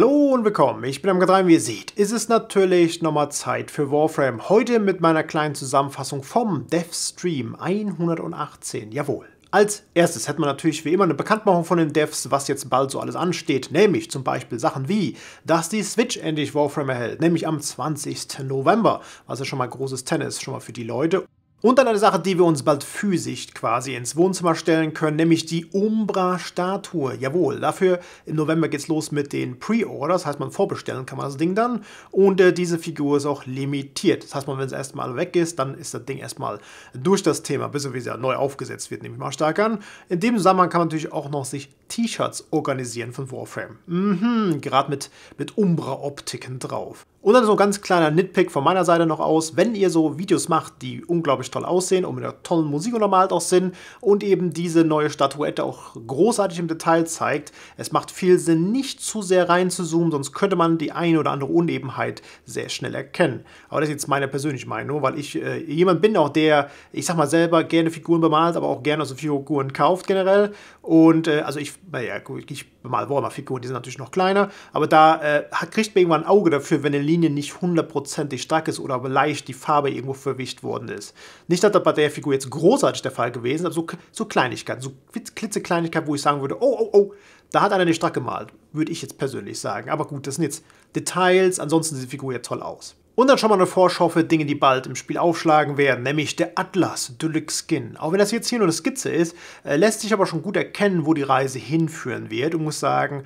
Hallo und willkommen, ich bin am 3 wie ihr seht, ist es natürlich nochmal Zeit für Warframe. Heute mit meiner kleinen Zusammenfassung vom Devstream 118, jawohl. Als erstes hätten wir natürlich wie immer eine Bekanntmachung von den Devs, was jetzt bald so alles ansteht, nämlich zum Beispiel Sachen wie, dass die Switch endlich Warframe erhält, nämlich am 20. November, was ja schon mal großes Tennis, schon mal für die Leute und dann eine Sache, die wir uns bald physisch quasi ins Wohnzimmer stellen können, nämlich die Umbra-Statue. Jawohl, dafür im November geht es los mit den Pre-Orders, heißt man vorbestellen kann man das Ding dann. Und äh, diese Figur ist auch limitiert, das heißt man, wenn es erstmal weg ist, dann ist das Ding erstmal durch das Thema, bis sie wieder neu aufgesetzt wird, nehme ich mal stark an. In dem Zusammenhang kann man natürlich auch noch sich T-Shirts organisieren von Warframe. Mhm, gerade mit, mit Umbra-Optiken drauf. Und dann so ein ganz kleiner Nitpick von meiner Seite noch aus, wenn ihr so Videos macht, die unglaublich toll aussehen und mit einer tollen Musik untermalt auch sind und eben diese neue Statuette auch großartig im Detail zeigt, es macht viel Sinn, nicht zu sehr rein zu zoomen, sonst könnte man die eine oder andere Unebenheit sehr schnell erkennen. Aber das ist jetzt meine persönliche Meinung, weil ich äh, jemand bin auch, der, ich sag mal selber, gerne Figuren bemalt, aber auch gerne so Figuren kauft generell. Und äh, also ich naja, ich mal Warhammer-Figuren, die sind natürlich noch kleiner, aber da äh, kriegt man irgendwann ein Auge dafür, wenn eine Linie nicht hundertprozentig stark ist oder aber leicht die Farbe irgendwo verwischt worden ist. Nicht, dass das bei der Figur jetzt großartig der Fall gewesen ist, aber so, so Kleinigkeiten, so klitzekleinigkeiten, wo ich sagen würde, oh, oh, oh, da hat einer nicht stark gemalt, würde ich jetzt persönlich sagen. Aber gut, das sind jetzt Details, ansonsten sieht die Figur ja toll aus. Und dann schon mal eine Vorschau für Dinge, die bald im Spiel aufschlagen werden, nämlich der Atlas Deluxe Skin. Auch wenn das jetzt hier nur eine Skizze ist, äh, lässt sich aber schon gut erkennen, wo die Reise hinführen wird und muss sagen,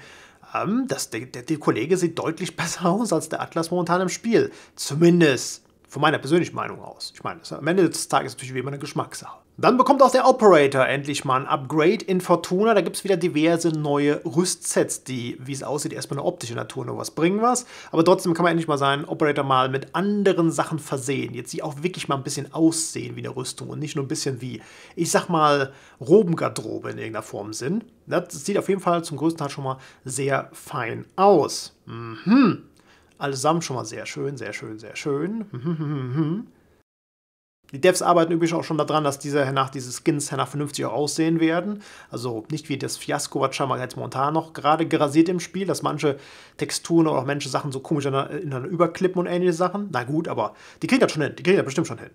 ähm, das, der, der, der Kollege sieht deutlich besser aus als der Atlas momentan im Spiel. Zumindest von meiner persönlichen Meinung aus. Ich meine, am Ende des Tages ist natürlich wie immer eine Geschmackssache. Dann bekommt auch der Operator endlich mal ein Upgrade in Fortuna. Da gibt es wieder diverse neue Rüstsets, die, wie es aussieht, erstmal eine optische Natur nur was bringen was. Aber trotzdem kann man endlich mal seinen Operator mal mit anderen Sachen versehen. Jetzt die auch wirklich mal ein bisschen aussehen wie eine Rüstung und nicht nur ein bisschen wie, ich sag mal, Robengarderobe in irgendeiner Form sind. Das sieht auf jeden Fall zum größten Teil schon mal sehr fein aus. Mhm. Allesamt schon mal sehr schön, sehr schön, sehr schön. Mhm. mhm, mhm, mhm. Die Devs arbeiten übrigens auch schon daran, dass diese nach diese Skins danach vernünftig auch aussehen werden. Also nicht wie das Fiasko, was scheinbar jetzt momentan noch gerade gerasiert im Spiel, dass manche Texturen oder auch manche Sachen so komisch ineinander überklippen und ähnliche Sachen. Na gut, aber die kriegen das schon hin. Die kriegen das bestimmt schon hin.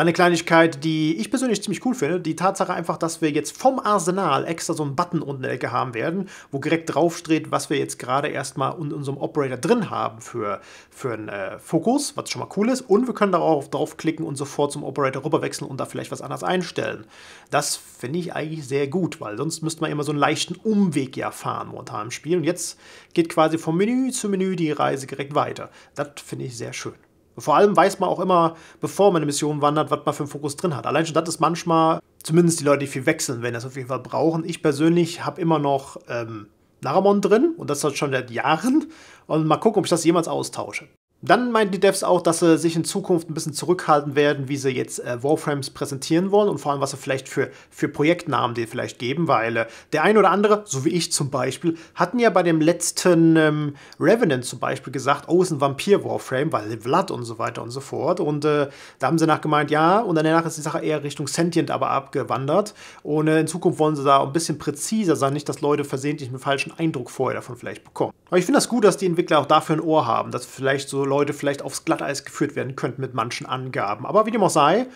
Dann eine Kleinigkeit, die ich persönlich ziemlich cool finde, die Tatsache einfach, dass wir jetzt vom Arsenal extra so einen Button unten in der Ecke haben werden, wo direkt draufsteht, was wir jetzt gerade erstmal in unserem Operator drin haben für, für einen äh, Fokus, was schon mal cool ist. Und wir können darauf draufklicken und sofort zum Operator rüberwechseln und da vielleicht was anderes einstellen. Das finde ich eigentlich sehr gut, weil sonst müsste man immer so einen leichten Umweg ja fahren momentan im Spiel. Und jetzt geht quasi vom Menü zu Menü die Reise direkt weiter. Das finde ich sehr schön vor allem weiß man auch immer, bevor man eine Mission wandert, was man für einen Fokus drin hat. Allein schon das ist manchmal, zumindest die Leute, die viel wechseln, wenn das auf jeden Fall brauchen. Ich persönlich habe immer noch ähm, Naramon drin und das schon seit Jahren. Und mal gucken, ob ich das jemals austausche. Dann meinten die Devs auch, dass sie sich in Zukunft ein bisschen zurückhalten werden, wie sie jetzt äh, Warframes präsentieren wollen und vor allem, was sie vielleicht für, für Projektnamen dir vielleicht geben, weil äh, der ein oder andere, so wie ich zum Beispiel, hatten ja bei dem letzten ähm, Revenant zum Beispiel gesagt, oh, ist ein Vampir-Warframe, weil Vlad und so weiter und so fort. Und äh, da haben sie nach gemeint, ja, und danach ist die Sache eher Richtung Sentient aber abgewandert. Und äh, in Zukunft wollen sie da ein bisschen präziser sein, nicht, dass Leute versehentlich einen falschen Eindruck vorher davon vielleicht bekommen. Aber ich finde das gut, dass die Entwickler auch dafür ein Ohr haben, dass vielleicht so Leute vielleicht aufs Glatteis geführt werden könnten mit manchen Angaben. Aber wie dem auch sei,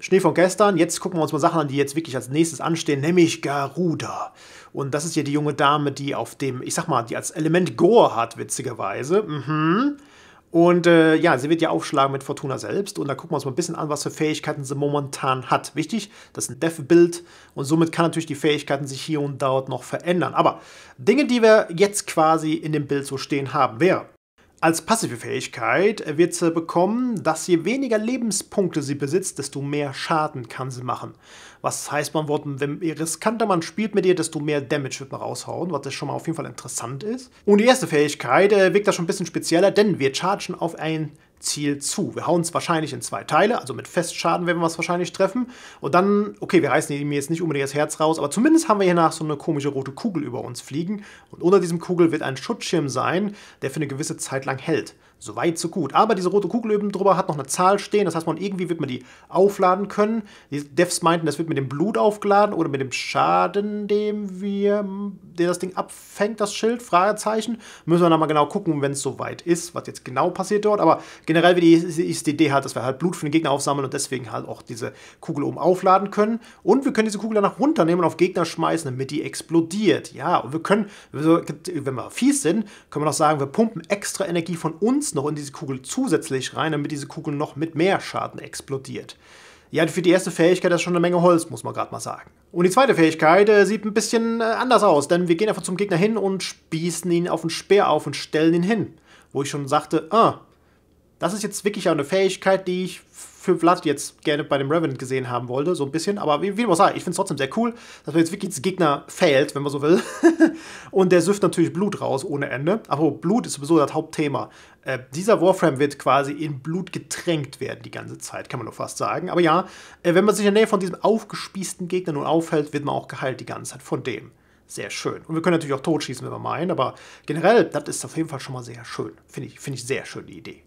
Schnee von gestern, jetzt gucken wir uns mal Sachen an, die jetzt wirklich als nächstes anstehen, nämlich Garuda. Und das ist hier die junge Dame, die auf dem, ich sag mal, die als Element Gore hat, witzigerweise. Mhm. Und äh, ja, sie wird ja aufschlagen mit Fortuna selbst. Und da gucken wir uns mal ein bisschen an, was für Fähigkeiten sie momentan hat. Wichtig, das ist ein Dev-Bild und somit kann natürlich die Fähigkeiten sich hier und dort noch verändern. Aber Dinge, die wir jetzt quasi in dem Bild so stehen haben, wäre als passive Fähigkeit wird sie bekommen, dass je weniger Lebenspunkte sie besitzt, desto mehr Schaden kann sie machen. Was heißt man Worten, wenn je riskanter man spielt mit ihr, desto mehr Damage wird man raushauen, was das schon mal auf jeden Fall interessant ist. Und die erste Fähigkeit äh, wirkt da schon ein bisschen spezieller, denn wir chargen auf ein Ziel zu. Wir hauen es wahrscheinlich in zwei Teile, also mit Festschaden werden wir es wahrscheinlich treffen. Und dann, okay, wir reißen ihm jetzt nicht unbedingt das Herz raus, aber zumindest haben wir hier nach so eine komische rote Kugel über uns fliegen. Und unter diesem Kugel wird ein Schutzschirm sein, der für eine gewisse Zeit lang hält. So weit, so gut. Aber diese rote Kugel eben drüber hat noch eine Zahl stehen. Das heißt, man irgendwie wird man die aufladen können. Die Devs meinten, das wird mit dem Blut aufgeladen oder mit dem Schaden, dem wir, der das Ding abfängt, das Schild, Fragezeichen. Müssen wir nochmal genau gucken, wenn es soweit ist, was jetzt genau passiert dort. Aber generell ist die Idee halt, dass wir halt Blut für den Gegner aufsammeln und deswegen halt auch diese Kugel oben aufladen können. Und wir können diese Kugel danach runternehmen und auf Gegner schmeißen, damit die explodiert. Ja, und wir können, wenn wir fies sind, können wir noch sagen, wir pumpen extra Energie von uns Kunst noch in diese Kugel zusätzlich rein, damit diese Kugel noch mit mehr Schaden explodiert. Ja, für die erste Fähigkeit ist schon eine Menge Holz, muss man gerade mal sagen. Und die zweite Fähigkeit äh, sieht ein bisschen äh, anders aus, denn wir gehen einfach zum Gegner hin und spießen ihn auf den Speer auf und stellen ihn hin. Wo ich schon sagte, ah, das ist jetzt wirklich auch eine Fähigkeit, die ich für Vlad jetzt gerne bei dem Revenant gesehen haben wollte, so ein bisschen. Aber wie, wie ich sagen, ich finde es trotzdem sehr cool, dass man jetzt wirklich das Gegner failt, wenn man so will. und der süfft natürlich Blut raus ohne Ende. Aber Blut ist sowieso das Hauptthema. Äh, dieser Warframe wird quasi in Blut getränkt werden die ganze Zeit, kann man nur fast sagen. Aber ja, äh, wenn man sich in der Nähe von diesem aufgespießten Gegner nun aufhält, wird man auch geheilt die ganze Zeit von dem sehr schön. Und wir können natürlich auch totschießen, wenn wir meinen, aber generell, das ist auf jeden Fall schon mal sehr schön. Finde ich, find ich sehr schön, die Idee.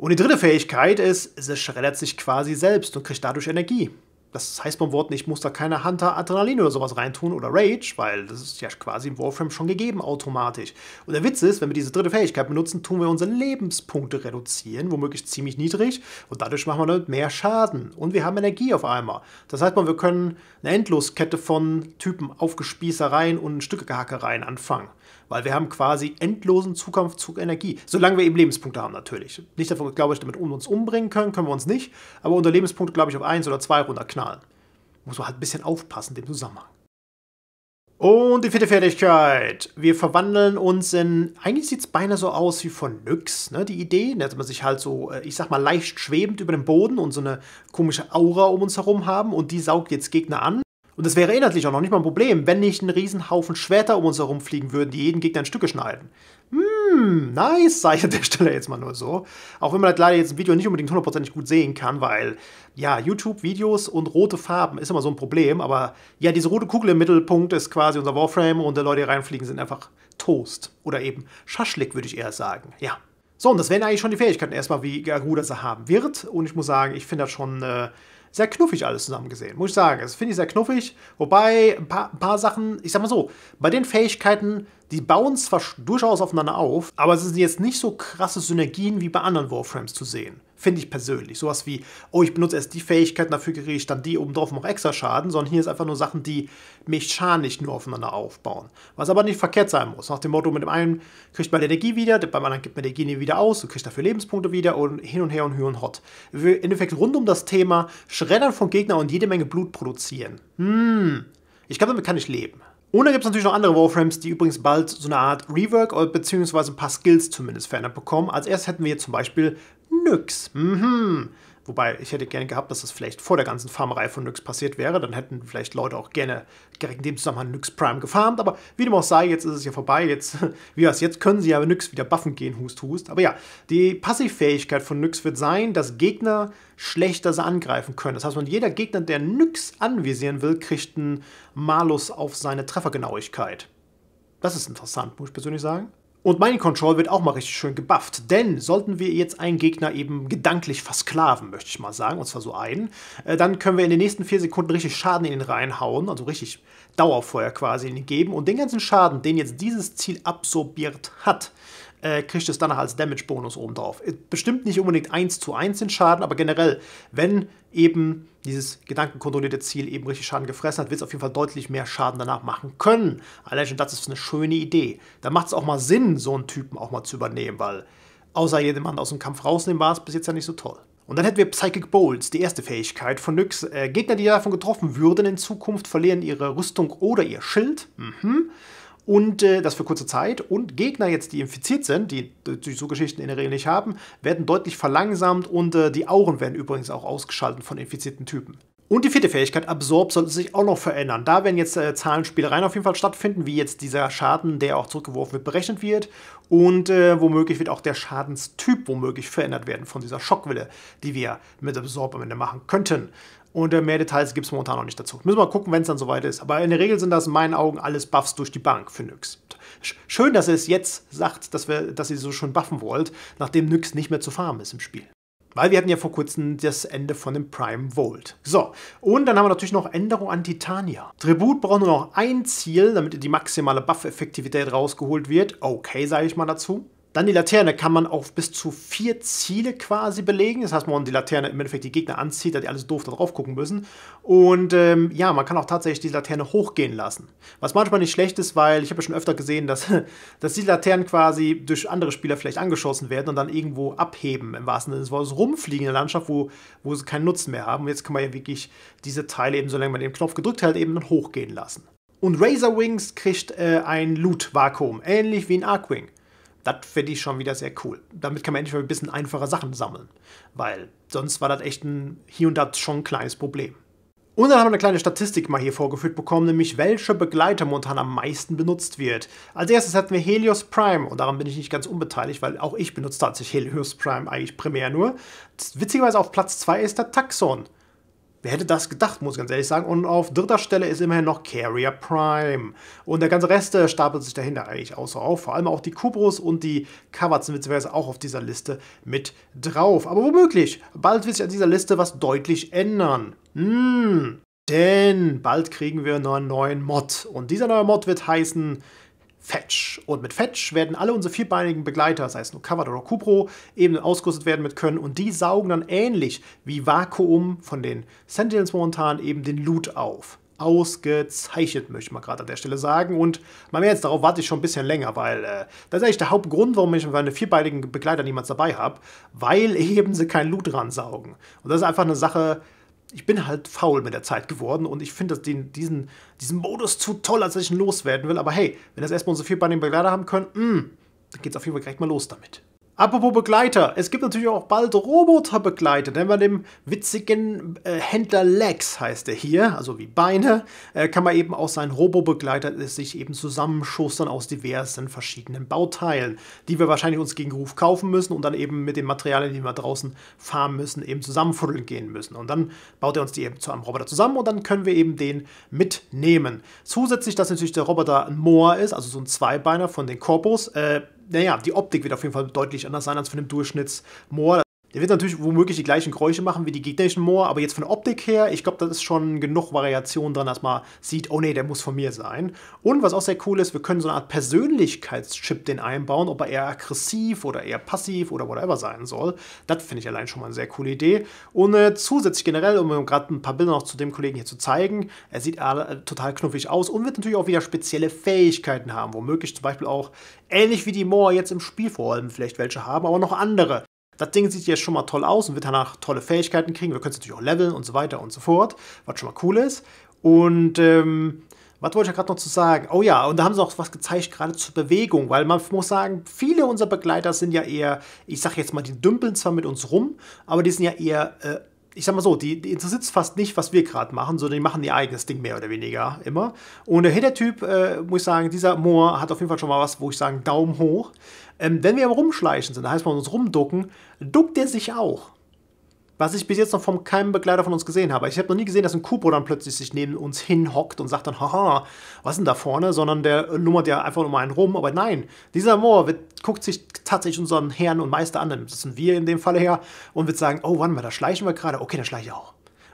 Und die dritte Fähigkeit ist, sie schreddert sich quasi selbst und kriegt dadurch Energie. Das heißt beim Wort nicht, ich muss da keine Hunter Adrenalin oder sowas reintun oder Rage, weil das ist ja quasi im Warframe schon gegeben automatisch. Und der Witz ist, wenn wir diese dritte Fähigkeit benutzen, tun wir unsere Lebenspunkte reduzieren, womöglich ziemlich niedrig, und dadurch machen wir damit mehr Schaden. Und wir haben Energie auf einmal. Das heißt, wir können eine Endloskette von Typen Aufgespießereien und Stückehackereien anfangen weil wir haben quasi endlosen Zugang zu Energie, solange wir eben Lebenspunkte haben natürlich. Nicht davon, glaube ich, damit um uns umbringen können, können wir uns nicht, aber unter Lebenspunkte, glaube ich, auf eins oder zwei runterknallen. Muss man halt ein bisschen aufpassen, dem Zusammenhang. Und die vierte Fertigkeit. Wir verwandeln uns in. Eigentlich sieht es beinahe so aus wie von Nyx, ne? Die Idee, ne, dass man sich halt so, äh, ich sag mal, leicht schwebend über dem Boden und so eine komische Aura um uns herum haben und die saugt jetzt Gegner an. Und es wäre inhaltlich auch noch nicht mal ein Problem, wenn nicht ein Riesenhaufen Schwerter um uns herumfliegen würden, die jeden Gegner in Stücke schneiden. Hmm, nice, ich an der Stelle jetzt mal nur so. Auch wenn man das leider jetzt im Video nicht unbedingt hundertprozentig gut sehen kann, weil, ja, YouTube-Videos und rote Farben ist immer so ein Problem, aber ja, diese rote Kugel im Mittelpunkt ist quasi unser Warframe und die Leute, die reinfliegen, sind einfach Toast. Oder eben Schaschlik, würde ich eher sagen. Ja, so, und das wären eigentlich schon die Fähigkeiten erstmal, wie Garuda sie haben wird. Und ich muss sagen, ich finde das schon äh, sehr knuffig alles zusammen gesehen, muss ich sagen. Das finde ich sehr knuffig. Wobei ein paar, ein paar, Sachen, ich sag mal so, bei den Fähigkeiten, die bauen zwar durchaus aufeinander auf, aber es sind jetzt nicht so krasse Synergien wie bei anderen Warframes zu sehen. Finde ich persönlich. Sowas wie, oh, ich benutze erst die Fähigkeiten, dafür kriege ich dann die oben drauf noch extra Schaden, sondern hier ist einfach nur Sachen, die mechanisch nur aufeinander aufbauen. Was aber nicht verkehrt sein muss. Nach dem Motto, mit dem einen kriegt man Energie wieder, beim anderen gibt man Energie wieder aus, du kriegst dafür Lebenspunkte wieder und hin und her und höher und hot. Im Endeffekt rund um das Thema Schreddern von Gegnern und jede Menge Blut produzieren. Hm, ich glaube, damit kann ich leben. Und dann gibt es natürlich noch andere Warframes, die übrigens bald so eine Art Rework oder äh, beziehungsweise ein paar Skills zumindest verändert bekommen. Als erst hätten wir hier zum Beispiel Nyx. Mhm. Wobei ich hätte gerne gehabt, dass das vielleicht vor der ganzen Farmerei von Nyx passiert wäre. Dann hätten vielleicht Leute auch gerne direkt in dem Zusammenhang Nyx Prime gefarmt. Aber wie dem auch sei, jetzt ist es ja vorbei. Jetzt, wie was, jetzt können sie ja Nyx wieder buffen gehen, hust, hust. Aber ja, die Passivfähigkeit von Nyx wird sein, dass Gegner schlechter sie angreifen können. Das heißt, wenn jeder Gegner, der Nyx anvisieren will, kriegt einen Malus auf seine Treffergenauigkeit. Das ist interessant, muss ich persönlich sagen. Und Mind Control wird auch mal richtig schön gebufft, denn sollten wir jetzt einen Gegner eben gedanklich versklaven, möchte ich mal sagen, und zwar so einen, äh, dann können wir in den nächsten vier Sekunden richtig Schaden in ihn reinhauen, also richtig Dauerfeuer quasi in ihn geben und den ganzen Schaden, den jetzt dieses Ziel absorbiert hat, äh, kriegt es danach als Damage-Bonus obendrauf. Äh, bestimmt nicht unbedingt 1 zu 1 den Schaden, aber generell, wenn eben dieses gedankenkontrollierte Ziel eben richtig Schaden gefressen hat, wird es auf jeden Fall deutlich mehr Schaden danach machen können. Allein schon das ist eine schöne Idee. Da macht es auch mal Sinn, so einen Typen auch mal zu übernehmen, weil außer jemand aus dem Kampf rausnehmen war es bis jetzt ja nicht so toll. Und dann hätten wir Psychic Bolts, die erste Fähigkeit von Nyx. Äh, Gegner, die davon getroffen würden in Zukunft, verlieren ihre Rüstung oder ihr Schild. Mhm und äh, das für kurze Zeit. Und Gegner jetzt, die infiziert sind, die, die so Geschichten in der Regel nicht haben, werden deutlich verlangsamt und äh, die Auren werden übrigens auch ausgeschaltet von infizierten Typen. Und die vierte Fähigkeit, Absorb, sollte sich auch noch verändern. Da werden jetzt äh, Zahlenspielereien auf jeden Fall stattfinden, wie jetzt dieser Schaden, der auch zurückgeworfen wird, berechnet wird. Und äh, womöglich wird auch der Schadenstyp womöglich verändert werden von dieser Schockwelle, die wir mit Absorb am Ende machen könnten. Und äh, mehr Details gibt es momentan noch nicht dazu. Müssen wir mal gucken, wenn es dann soweit ist. Aber in der Regel sind das in meinen Augen alles Buffs durch die Bank für Nyx. Schön, dass ihr es jetzt sagt, dass, wir, dass ihr so schon buffen wollt, nachdem Nyx nicht mehr zu farmen ist im Spiel. Weil wir hatten ja vor kurzem das Ende von dem Prime Volt. So, und dann haben wir natürlich noch Änderung an Titania. Tribut braucht nur noch ein Ziel, damit die maximale Buff-Effektivität rausgeholt wird. Okay, sage ich mal dazu. Dann die Laterne kann man auf bis zu vier Ziele quasi belegen. Das heißt, man die Laterne im Endeffekt die Gegner anzieht, da die alles doof da drauf gucken müssen. Und ähm, ja, man kann auch tatsächlich die Laterne hochgehen lassen. Was manchmal nicht schlecht ist, weil ich habe ja schon öfter gesehen, dass, dass die Laternen quasi durch andere Spieler vielleicht angeschossen werden und dann irgendwo abheben, im wahrsten Sinne des Wortes, rumfliegen in der Landschaft, wo, wo sie keinen Nutzen mehr haben. Und jetzt kann man ja wirklich diese Teile eben, solange man den Knopf gedrückt hält, eben dann hochgehen lassen. Und Razor Wings kriegt äh, ein Loot-Vakuum, ähnlich wie ein Arcwing. Das finde ich schon wieder sehr cool. Damit kann man endlich mal ein bisschen einfacher Sachen sammeln, weil sonst war das echt ein hier und da schon ein kleines Problem. Und dann haben wir eine kleine Statistik mal hier vorgeführt bekommen, nämlich welcher Begleiter momentan am meisten benutzt wird. Als erstes hatten wir Helios Prime und daran bin ich nicht ganz unbeteiligt, weil auch ich benutze tatsächlich Helios Prime eigentlich primär nur. Witzigerweise auf Platz 2 ist der Taxon. Wer hätte das gedacht, muss ich ganz ehrlich sagen. Und auf dritter Stelle ist immerhin noch Carrier Prime. Und der ganze Rest äh, stapelt sich dahinter eigentlich außer auf. Vor allem auch die Kubros und die Coverts sind beziehungsweise auch auf dieser Liste mit drauf. Aber womöglich, bald wird sich an dieser Liste was deutlich ändern. Hm, denn bald kriegen wir einen neuen Mod. Und dieser neue Mod wird heißen Fetch. Und mit Fetch werden alle unsere vierbeinigen Begleiter, sei es nur Covered oder Cupro, eben ausgerüstet werden mit Können und die saugen dann ähnlich wie Vakuum von den Sentinels momentan eben den Loot auf. Ausgezeichnet, möchte ich mal gerade an der Stelle sagen. Und mal mehr jetzt, darauf warte ich schon ein bisschen länger, weil äh, das ist eigentlich der Hauptgrund, warum ich meine vierbeinigen Begleiter niemals dabei habe, weil eben sie kein Loot ransaugen. Und das ist einfach eine Sache, ich bin halt faul mit der Zeit geworden und ich finde diesen, diesen Modus zu toll, als dass ich ihn loswerden will. Aber hey, wenn das erstmal so viel bei den Bewerber haben können, mh, hm, dann geht's auf jeden Fall gleich mal los damit. Apropos Begleiter, es gibt natürlich auch bald Roboterbegleiter, denn bei dem witzigen äh, Händler Lex heißt er hier, also wie Beine, äh, kann man eben auch seinen Robobegleiter sich eben zusammenschustern aus diversen verschiedenen Bauteilen, die wir wahrscheinlich uns gegen Ruf kaufen müssen und dann eben mit den Materialien, die wir draußen farmen müssen, eben zusammenfuddeln gehen müssen. Und dann baut er uns die eben zu einem Roboter zusammen und dann können wir eben den mitnehmen. Zusätzlich, dass natürlich der Roboter ein Moor ist, also so ein Zweibeiner von den Korpus, äh, naja, die Optik wird auf jeden Fall deutlich anders sein als von dem Durchschnittsmoor. Der wird natürlich womöglich die gleichen Geräusche machen wie die gegnerischen Moor, aber jetzt von der Optik her, ich glaube, das ist schon genug Variation dran, dass man sieht, oh nee, der muss von mir sein. Und was auch sehr cool ist, wir können so eine Art Persönlichkeitschip den einbauen, ob er eher aggressiv oder eher passiv oder whatever sein soll. Das finde ich allein schon mal eine sehr coole Idee. Und äh, zusätzlich generell, um gerade ein paar Bilder noch zu dem Kollegen hier zu zeigen, er sieht äh, total knuffig aus und wird natürlich auch wieder spezielle Fähigkeiten haben, womöglich zum Beispiel auch ähnlich wie die Moor jetzt im Spiel vor allem vielleicht welche haben, aber noch andere. Das Ding sieht jetzt schon mal toll aus und wird danach tolle Fähigkeiten kriegen. Wir können es natürlich auch leveln und so weiter und so fort, was schon mal cool ist. Und ähm, was wollte ich ja gerade noch zu sagen? Oh ja, und da haben sie auch was gezeigt, gerade zur Bewegung, weil man muss sagen, viele unserer Begleiter sind ja eher, ich sag jetzt mal, die dümpeln zwar mit uns rum, aber die sind ja eher, äh, ich sag mal so, die, die interessiert fast nicht, was wir gerade machen, sondern die machen ihr eigenes Ding mehr oder weniger immer. Und der Hittertyp, äh, muss ich sagen, dieser Moor hat auf jeden Fall schon mal was, wo ich sagen, Daumen hoch. Ähm, wenn wir am Rumschleichen sind, das heißt, wir uns rumducken, duckt er sich auch. Was ich bis jetzt noch von keinem Begleiter von uns gesehen habe. Ich habe noch nie gesehen, dass ein Kupo dann plötzlich sich neben uns hinhockt und sagt dann, haha, was ist denn da vorne? Sondern der lummert ja einfach nur mal einen rum. Aber nein, dieser Moor wird, guckt sich tatsächlich unseren Herrn und Meister an, das sind wir in dem Falle her, und wird sagen, oh, warte mal, da schleichen wir gerade. Okay, dann schleiche ich auch.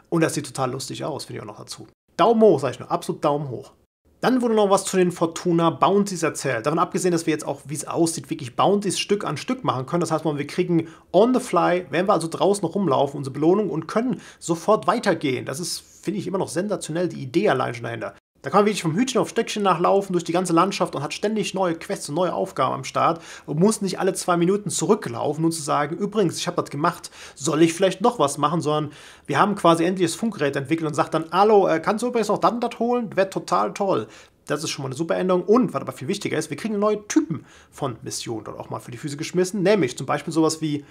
Und das sieht total lustig aus, finde ich auch noch dazu. Daumen hoch, sage ich nur. Absolut Daumen hoch. Dann wurde noch was zu den Fortuna Bounties erzählt. Darin abgesehen, dass wir jetzt auch, wie es aussieht, wirklich Bounties Stück an Stück machen können. Das heißt, wir kriegen on the fly, wenn wir also draußen rumlaufen, unsere Belohnung und können sofort weitergehen. Das ist, finde ich, immer noch sensationell, die Idee allein schon dahinter. Da kann man wirklich vom Hütchen auf Stöckchen nachlaufen durch die ganze Landschaft und hat ständig neue Quests und neue Aufgaben am Start und muss nicht alle zwei Minuten zurücklaufen und zu sagen, übrigens, ich habe das gemacht, soll ich vielleicht noch was machen, sondern wir haben quasi endlich das Funkgerät entwickelt und sagt dann, hallo, äh, kannst du übrigens noch dann das holen? Wäre total toll. Das ist schon mal eine super Änderung. Und was aber viel wichtiger ist, wir kriegen neue Typen von Missionen dort auch mal für die Füße geschmissen. Nämlich zum Beispiel sowas wie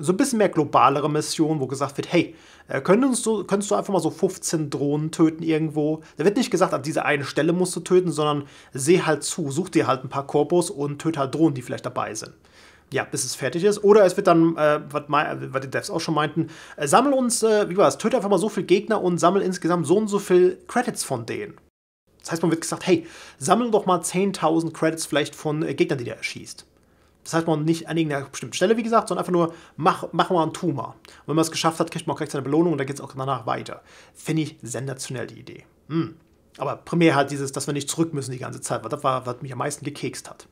so ein bisschen mehr globalere Mission, wo gesagt wird, hey, äh, könntest du, könntest du einfach mal so 15 Drohnen töten irgendwo? Da wird nicht gesagt, an dieser einen Stelle musst du töten, sondern seh halt zu, such dir halt ein paar Korpus und töte halt Drohnen, die vielleicht dabei sind. Ja, bis es fertig ist. Oder es wird dann, äh, was, äh, was die Devs auch schon meinten, äh, sammel uns, äh, wie war es, töte einfach mal so viele Gegner und sammel insgesamt so und so viele Credits von denen. Das heißt, man wird gesagt, hey, sammel doch mal 10.000 Credits vielleicht von äh, Gegnern, die der erschießt. Das heißt, man nicht an irgendeiner bestimmten Stelle, wie gesagt, sondern einfach nur, mach, mach mal und tu Und wenn man es geschafft hat, kriegt man auch gleich seine Belohnung und dann geht es auch danach weiter. Finde ich sensationell die Idee. Hm. Aber primär halt dieses, dass wir nicht zurück müssen die ganze Zeit, weil das war, was mich am meisten gekekst hat.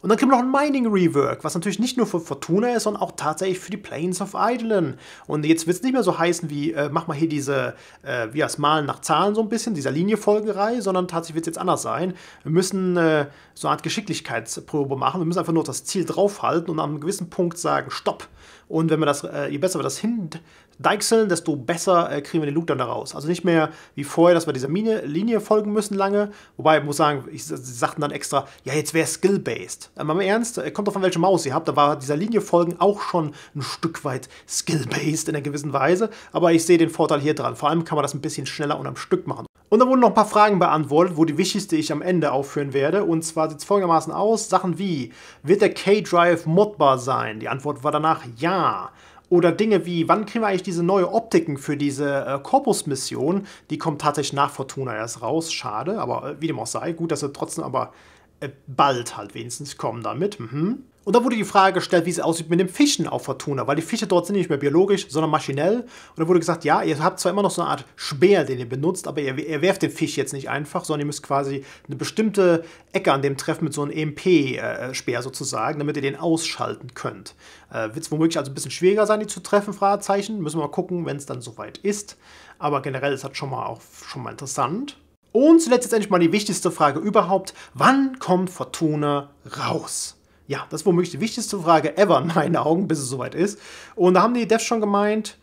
Und dann gibt es noch ein Mining Rework, was natürlich nicht nur für Fortuna ist, sondern auch tatsächlich für die Plains of Eidolon. Und jetzt wird es nicht mehr so heißen wie, äh, mach mal hier diese, äh, wie das Malen nach Zahlen so ein bisschen, dieser linie sondern tatsächlich wird es jetzt anders sein. Wir müssen äh, so eine Art Geschicklichkeitsprobe machen. Wir müssen einfach nur das Ziel draufhalten und an einem gewissen Punkt sagen, stopp. Und wenn wir das, äh, je besser wir das hindeichseln, desto besser äh, kriegen wir den Loop dann da raus. Also nicht mehr wie vorher, dass wir dieser Mine, Linie folgen müssen lange. Wobei, ich muss sagen, ich, sie sagten dann extra, ja, jetzt wäre Skill-based. Äh, aber im Ernst, äh, kommt doch von welcher Maus ihr habt. Da war dieser Linie folgen auch schon ein Stück weit Skill-based in einer gewissen Weise. Aber ich sehe den Vorteil hier dran. Vor allem kann man das ein bisschen schneller und am Stück machen. Und da wurden noch ein paar Fragen beantwortet, wo die wichtigste ich am Ende aufführen werde. Und zwar sieht es folgendermaßen aus. Sachen wie, wird der K-Drive modbar sein? Die Antwort war danach ja. Oder Dinge wie, wann kriegen wir eigentlich diese neue Optiken für diese äh, Corpus-Mission? Die kommt tatsächlich nach Fortuna erst raus. Schade, aber äh, wie dem auch sei. Gut, dass sie trotzdem aber äh, bald halt wenigstens kommen damit. Mhm. Und da wurde die Frage gestellt, wie es aussieht mit den Fischen auf Fortuna, weil die Fische dort sind nicht mehr biologisch, sondern maschinell. Und da wurde gesagt, ja, ihr habt zwar immer noch so eine Art Speer, den ihr benutzt, aber ihr, ihr werft den Fisch jetzt nicht einfach, sondern ihr müsst quasi eine bestimmte Ecke an dem treffen mit so einem EMP-Speer sozusagen, damit ihr den ausschalten könnt. Äh, Wird es womöglich also ein bisschen schwieriger sein, die zu treffen, Fragezeichen. Müssen wir mal gucken, wenn es dann soweit ist. Aber generell ist das schon mal auch schon mal interessant. Und zuletzt jetzt endlich mal die wichtigste Frage überhaupt. Wann kommt Fortuna raus? Ja, das ist womöglich die wichtigste Frage ever in meinen Augen, bis es soweit ist. Und da haben die Devs schon gemeint,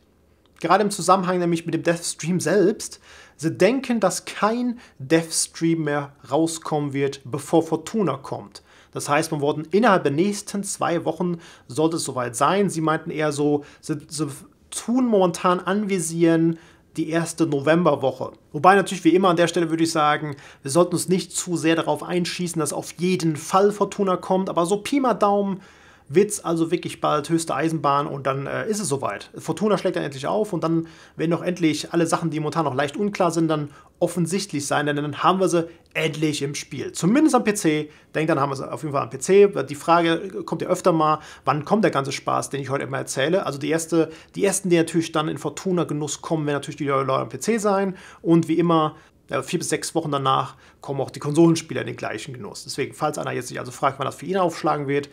gerade im Zusammenhang nämlich mit dem Dev-Stream selbst, sie denken, dass kein Dev-Stream mehr rauskommen wird, bevor Fortuna kommt. Das heißt, man wurden innerhalb der nächsten zwei Wochen sollte es soweit sein. Sie meinten eher so, sie, sie tun momentan anvisieren, die erste Novemberwoche. Wobei natürlich wie immer an der Stelle würde ich sagen, wir sollten uns nicht zu sehr darauf einschießen, dass auf jeden Fall Fortuna kommt, aber so Pi mal Daumen Witz, also wirklich bald höchste Eisenbahn und dann äh, ist es soweit. Fortuna schlägt dann endlich auf und dann werden doch endlich alle Sachen, die momentan noch leicht unklar sind, dann offensichtlich sein, denn dann haben wir sie endlich im Spiel. Zumindest am PC. Denkt dann haben wir sie auf jeden Fall am PC. Die Frage äh, kommt ja öfter mal, wann kommt der ganze Spaß, den ich heute immer erzähle. Also die, erste, die ersten, die natürlich dann in Fortuna-Genuss kommen, werden natürlich die Leute am PC sein. Und wie immer, ja, vier bis sechs Wochen danach kommen auch die Konsolenspieler in den gleichen Genuss. Deswegen, falls einer jetzt sich also fragt, wann das für ihn aufschlagen wird,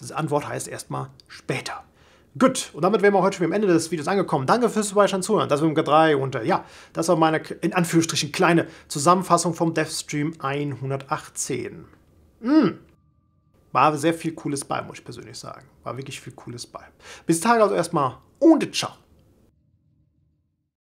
das Antwort heißt erstmal später. Gut, und damit wären wir heute schon am Ende des Videos angekommen. Danke fürs Vorbeischauen zuhören. Das war mit 3 und äh, ja, das war meine in Anführungsstrichen kleine Zusammenfassung vom DevStream 118. Mm. Hm. War sehr viel Cooles bei, muss ich persönlich sagen. War wirklich viel Cooles bei. Bis dahin also erstmal und ciao.